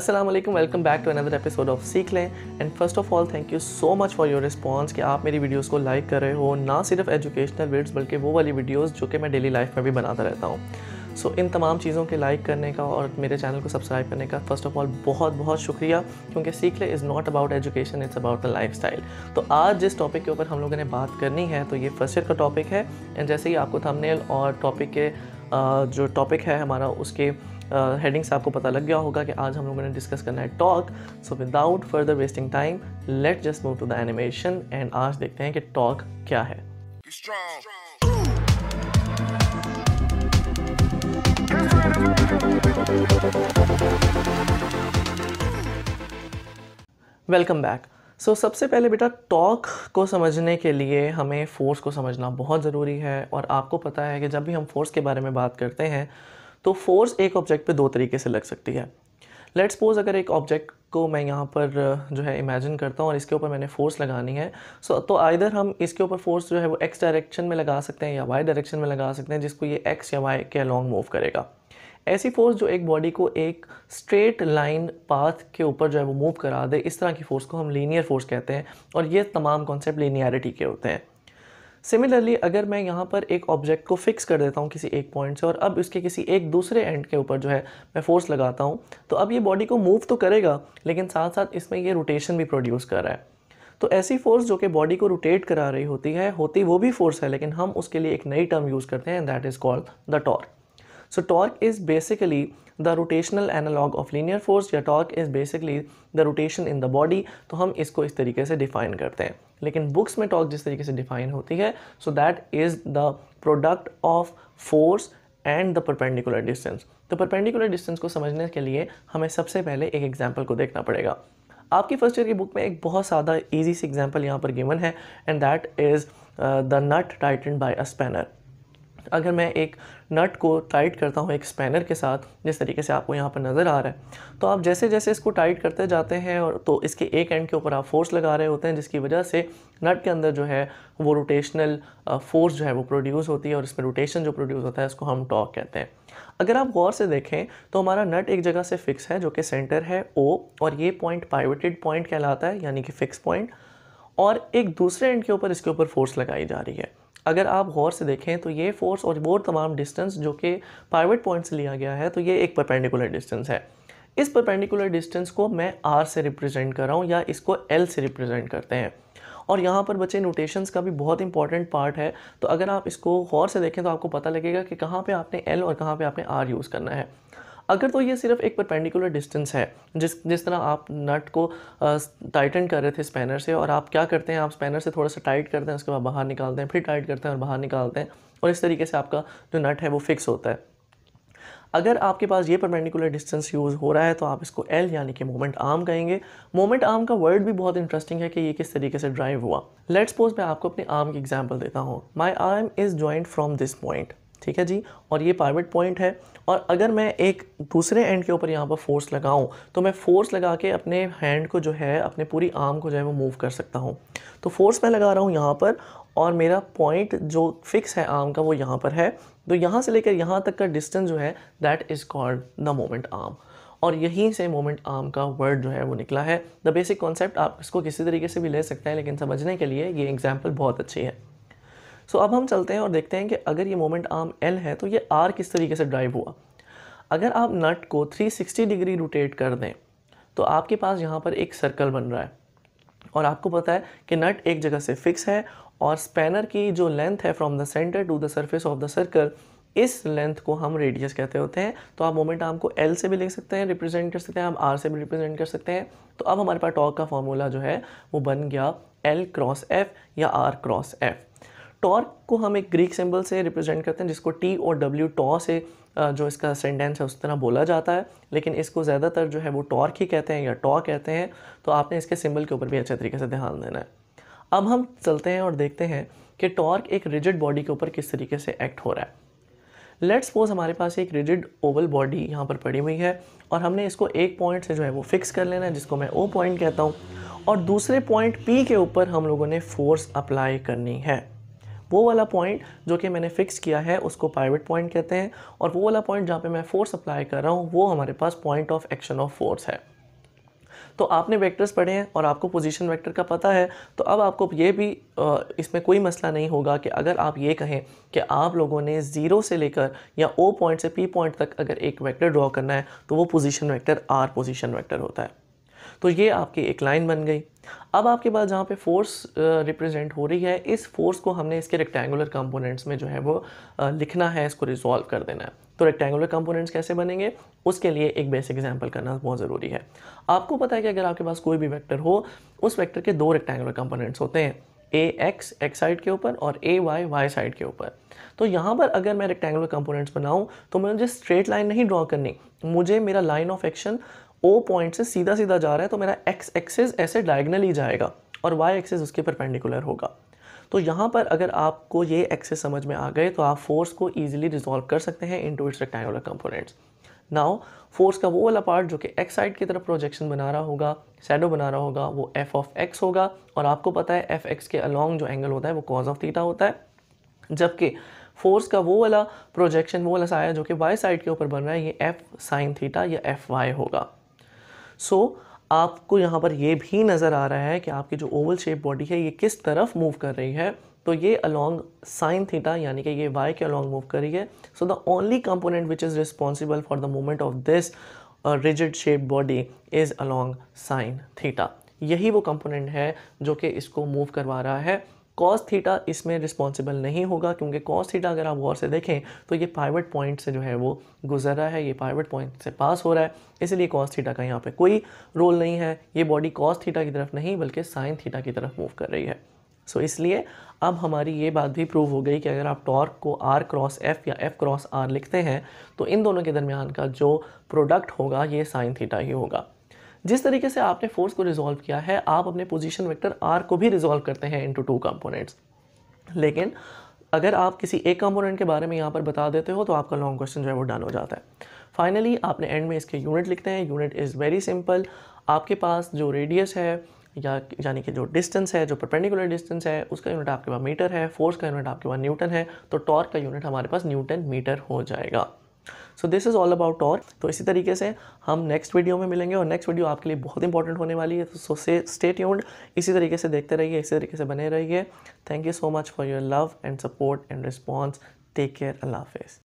Aslam welcome back to another episode of सीख लें and first of all thank you so much for your response कि आप मेरी videos को लाइक कर रहे हो ना सिर्फ एजुकेशनल वीड्स बल्कि वो वाली वीडियोस जो कि मैं डेली लाइफ में भी बनाता रहता हूँ सो so, इन तमाम चीज़ों के लाइक करने का और मेरे चैनल को सब्सक्राइब करने का फ़र्स्ट ऑफ ऑल बहुत बहुत शुक्रिया क्योंकि सीख ले is not about education it's about the life style तो आज जिस टॉपिक के ऊपर हम लोगों ने बात करनी है तो ये फर्स्ट ईयर का टॉपिक है एंड जैसे ही आपको थंबनेल और टॉपिक के जो टॉपिक है हमारा उसके हेडिंग uh, से आपको पता लग गया होगा कि आज हम लोगों ने डिस्कस करना है torque so without further wasting time let just move to the animation and आज देखते हैं कि टॉक क्या है वेलकम बैक सो सबसे पहले बेटा टॉक को समझने के लिए हमें फोर्स को समझना बहुत ज़रूरी है और आपको पता है कि जब भी हम फोर्स के बारे में बात करते हैं तो फोर्स एक ऑब्जेक्ट पे दो तरीके से लग सकती है लेट सपोज अगर एक ऑब्जेक्ट को मैं यहाँ पर जो है इमेजिन करता हूँ और इसके ऊपर मैंने फोर्स लगानी है सो तो आइधर हम इसके ऊपर फोर्स जो है वो एक्स डायरेक्शन में लगा सकते हैं या वाई डायरेक्शन में लगा सकते हैं जिसको ये एक्स या वाई के अलॉन्ग मूव करेगा ऐसी फोर्स जो एक बॉडी को एक स्ट्रेट लाइन पाथ के ऊपर जो है वो मूव करा दे इस तरह की फोर्स को हम लीनियर फोर्स कहते हैं और ये तमाम कॉन्सेप्ट लीनियरिटी के होते हैं सिमिलरली अगर मैं यहाँ पर एक ऑब्जेक्ट को फिक्स कर देता हूँ किसी एक पॉइंट से और अब उसके किसी एक दूसरे एंड के ऊपर जो है मैं फोर्स लगाता हूँ तो अब ये बॉडी को मूव तो करेगा लेकिन साथ साथ इसमें ये रोटेशन भी प्रोड्यूस कर रहा है तो ऐसी फोर्स जो कि बॉडी को रोटेट करा रही होती है होती वो भी फोर्स है लेकिन हम उसके लिए एक नई टर्म यूज़ करते हैं and that is called the torque so torque is basically the rotational analogue of linear force या torque is basically the rotation in the body तो हम इसको इस तरीके से डिफाइन करते हैं लेकिन बुक्स में टॉर्क जिस तरीके से डिफाइन होती है so that is the product of force and the perpendicular distance तो परपेंडिकुलर डिस्टेंस को समझने के लिए हमें सबसे पहले एक एग्जाम्पल को देखना पड़ेगा आपकी फर्स्ट ईयर की बुक में एक बहुत ज़्यादा ईजी सी एग्जाम्पल यहाँ पर गिवन है and that is the nut tighten by a spanner अगर मैं एक नट को टाइट करता हूँ एक स्पैनर के साथ जिस तरीके से आपको यहाँ पर नज़र आ रहा है तो आप जैसे जैसे इसको टाइट करते जाते हैं और तो इसके एक एंड के ऊपर आप फोर्स लगा रहे होते हैं जिसकी वजह से नट के अंदर जो है वो रोटेशनल फोर्स जो है वो प्रोड्यूस होती है और इसमें रोटेशन जो प्रोड्यूस होता है उसको हम टॉक कहते हैं अगर आप गौर से देखें तो हमारा नट एक जगह से फिक्स है जो कि सेंटर है ओ और ये पॉइंट पाइवेटेड पॉइंट कहलाता है यानी कि फिक्स पॉइंट और एक दूसरे एंड के ऊपर इसके ऊपर फोर्स लगाई जा रही है अगर आप गौर से देखें तो ये फोर्स और वो तमाम डिस्टेंस जो कि प्राइवेट पॉइंट से लिया गया है तो ये एक परपेंडिकुलर डिस्टेंस है इस परपेंडिकुलर डिस्टेंस को मैं आर से रिप्रेजेंट कर रहा हूँ या इसको एल से रिप्रेजेंट करते हैं और यहाँ पर बच्चे नोटेशंस का भी बहुत इंपॉर्टेंट पार्ट है तो अगर आप इसको गौर से देखें तो आपको पता लगेगा कि कहाँ पे आपने एल और कहाँ पे आपने आर यूज़ करना है अगर तो ये सिर्फ एक परपेंडिकुलर डिस्टेंस है जिस जिस तरह आप नट को टाइटन कर रहे थे स्पैनर से और आप क्या करते हैं आप स्पैनर से थोड़ा सा टाइट करते हैं उसके बाद बाहर निकालते हैं फिर टाइट करते हैं और बाहर निकालते हैं और इस तरीके से आपका जो नट है वो फिक्स होता है अगर आपके पास ये परपेंडिकुलर डिस्टेंस यूज़ हो रहा है तो आप इसको एल यानी कि मोमेंट आर्म कहेंगे मोमेंट आर्म का वर्ड भी बहुत इंटरेस्टिंग है कि ये किस तरीके से ड्राइव हुआ लेट्स सपोज मैं आपको अपने आर्म की एग्जांपल देता हूँ my arm is joint from this point ठीक है जी और ये पाइवट पॉइंट है और अगर मैं एक दूसरे एंड के ऊपर यहाँ पर फोर्स लगाऊँ तो मैं फोर्स लगा के अपने हैंड को जो है अपने पूरी आर्म को जो है वो मूव कर सकता हूँ तो फोर्स मैं लगा रहा हूँ यहाँ पर और मेरा पॉइंट जो फिक्स है आर्म का वो यहाँ पर है तो यहाँ से लेकर यहाँ तक का डिस्टेंस जो है that is called the moment arm और यहीं से मोमेंट आर्म का वर्ड जो है वो निकला है द बेसिक कॉन्सेप्ट आप इसको किसी तरीके से भी ले सकते हैं लेकिन समझने के लिए ये एग्जाम्पल बहुत अच्छी है सो अब हम चलते हैं और देखते हैं कि अगर ये मोमेंट आर्म एल है तो ये आर किस तरीके से ड्राइव हुआ अगर आप नट को 360 डिग्री रोटेट कर दें तो आपके पास यहाँ पर एक सर्कल बन रहा है और आपको पता है कि नट एक जगह से फिक्स है और स्पैनर की जो लेंथ है from the centre to the surface of the circle इस लेंथ को हम रेडियस कहते होते हैं तो आप मोमेंट आर्म को एल से भी लिख सकते हैं रिप्रेजेंट कर सकते हैं हम आर से भी रिप्रेजेंट कर सकते हैं तो अब हमारे पास टॉक का फॉर्मूला जो है वो बन गया एल क्रॉस एफ या आर क्रॉस एफ टॉर्क को हम एक ग्रीक सिंबल से रिप्रेजेंट करते हैं जिसको टी और डब्ल्यू टॉ से जो इसका सेंटेंस है उस तरह बोला जाता है लेकिन इसको ज़्यादातर जो है वो टॉर्क ही कहते हैं या टॉ कहते हैं तो आपने इसके सिंबल के ऊपर भी अच्छे तरीके से ध्यान देना है अब हम चलते हैं और देखते हैं कि टॉर्क एक रिजिड बॉडी के ऊपर किस तरीके से एक्ट हो रहा है लेट सपोज हमारे पास एक रिजिड ओवल बॉडी यहाँ पर पड़ी हुई है और हमने इसको एक पॉइंट से जो है वो फिक्स कर लेना है जिसको मैं ओ पॉइंट कहता हूँ और दूसरे पॉइंट पी के ऊपर हम लोगों ने फोर्स अप्लाई करनी है वो वाला पॉइंट जो कि मैंने फिक्स किया है उसको पाइवेट पॉइंट कहते हैं और वो वाला पॉइंट जहाँ पे मैं फोर्स अप्लाई कर रहा हूँ वो हमारे पास point of action of force है तो आपने वेक्टर्स पढ़े हैं और आपको पोजीशन वेक्टर का पता है तो अब आपको ये भी इसमें कोई मसला नहीं होगा कि अगर आप ये कहें कि आप लोगों ने ज़ीरो से लेकर या ओ पॉइंट से पी पॉइंट तक अगर एक वेक्टर ड्रॉ करना है तो वो position vector R position vector होता है तो ये आपकी एक लाइन बन गई अब आपके पास जहाँ पे फोर्स रिप्रेजेंट हो रही है इस फोर्स को हमने इसके रेक्टेंगुलर कंपोनेंट्स में जो है वो लिखना है इसको रिजॉल्व कर देना है तो रेक्टेंगुलर कंपोनेंट्स कैसे बनेंगे उसके लिए एक बेसिक एग्जांपल करना बहुत ज़रूरी है आपको पता है कि अगर आपके पास कोई भी वेक्टर हो उस वेक्टर के दो रेक्टेंगुलर कंपोनेंट्स होते हैं ए एक्स एक्स साइड के ऊपर और ए वाई वाई साइड के ऊपर तो यहाँ पर अगर मैं रेक्टेंगुलर कंपोनेंट्स बनाऊँ तो मुझे स्ट्रेट लाइन नहीं ड्रॉ करनी मुझे मेरा line of action O point से सीधा सीधा जा रहा है तो मेरा एक्स एक्सेस ऐसे डायगनल ही जाएगा और वाई एक्सेस उसके परपेंडिकुलर होगा तो यहाँ पर अगर आपको ये एक्सेस समझ में आ गए तो आप फोर्स को ईजिली रिजॉल्व कर सकते हैं into its rectangular components now force का वो वाला पार्ट जो कि एक्स साइड की तरफ प्रोजेक्शन बना रहा होगा शेडो बना रहा होगा वो एफ ऑफ एक्स होगा और आपको पता है एफ एक्स के अलॉन्ग जो एंगल होता है वो कॉज ऑफ थीटा होता है जबकि फोर्स का वो वाला प्रोजेक्शन वो वाला साया जो कि वाई साइड के ऊपर बन रहा है ये एफ साइन थीटा या एफ वाई होगा सो so, आपको यहाँ पर ये भी नज़र आ रहा है कि आपकी जो ओवल शेप बॉडी है ये किस तरफ मूव कर रही है तो ये अलोंग साइन थीटा यानी कि ये वाई के अलोंग मूव कर रही है so the only component which is responsible for the movement of this rigid shape body is along sine theta यही वो कंपोनेंट है जो कि इसको मूव करवा रहा है कॉस थीटा इसमें रिस्पॉन्सिबल नहीं होगा क्योंकि कॉस थीटा अगर आप गौर से देखें तो ये पाइवट पॉइंट से जो है वो गुजर रहा है ये पाइवट पॉइंट से पास हो रहा है इसलिए कॉस थीटा का यहाँ पे कोई रोल नहीं है ये बॉडी कॉस थीटा की तरफ नहीं बल्कि साइन थीटा की तरफ मूव कर रही है सो so, इसलिए अब हमारी ये बात भी प्रूव हो गई कि अगर आप टॉर्क को आर क्रॉस एफ या एफ क्रॉस आर लिखते हैं तो इन दोनों के दरमियान का जो प्रोडक्ट होगा ये साइन थीटा ही होगा जिस तरीके से आपने फोर्स को रिजॉल्व किया है आप अपने पोजिशन वैक्टर आर को भी रिजॉल्व करते हैं इंटू टू कंपोनेंट्स लेकिन अगर आप किसी एक कंपोनेंट के बारे में यहाँ पर बता देते हो तो आपका लॉन्ग क्वेश्चन जो है वो डन हो जाता है फाइनली आपने एंड में इसके यूनिट लिखते हैं यूनिट इज़ वेरी सिंपल आपके पास जो रेडियस है या यानी कि जो डिस्टेंस है जो परपेंडिकुलर डिस्टेंस है उसका यूनिट आपके पास मीटर है फोर्स का यूनिट आपके पास न्यूटन है तो टॉर्क का यूनिट हमारे पास न्यूटन मीटर हो जाएगा so this is all about और तो इसी तरीके से हम नेक्स्ट वीडियो में मिलेंगे और नेक्स्ट वीडियो आपके लिए बहुत इंपॉर्टेंट होने वाली है सो से स्टे ट्यून्ड इसी तरीके से देखते रहिए इसी तरीके से बने रहिए thank you so much for your love and support and response take care अल्लाह हाफिज़